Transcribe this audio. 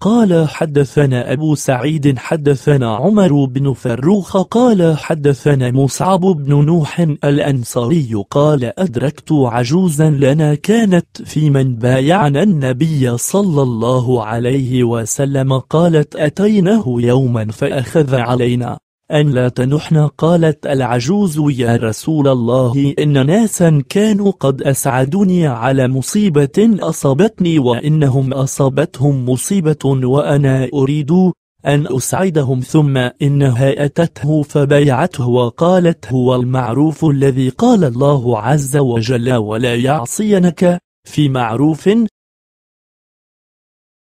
قال حدثنا أبو سعيد حدثنا عمر بن فروخ قال حدثنا مصعب بن نوح الأنصاري قال أدركت عجوزا لنا كانت في من بايعنا النبي صلى الله عليه وسلم قالت أتيناه يوما فأخذ علينا أن لا تنحن قالت العجوز يا رسول الله إن ناسا كانوا قد أسعدني على مصيبة أصابتني وإنهم أصابتهم مصيبة وأنا أريد أن أسعدهم ثم إنها أتته فبيعته وقالت هو المعروف الذي قال الله عز وجل ولا يعصينك في معروف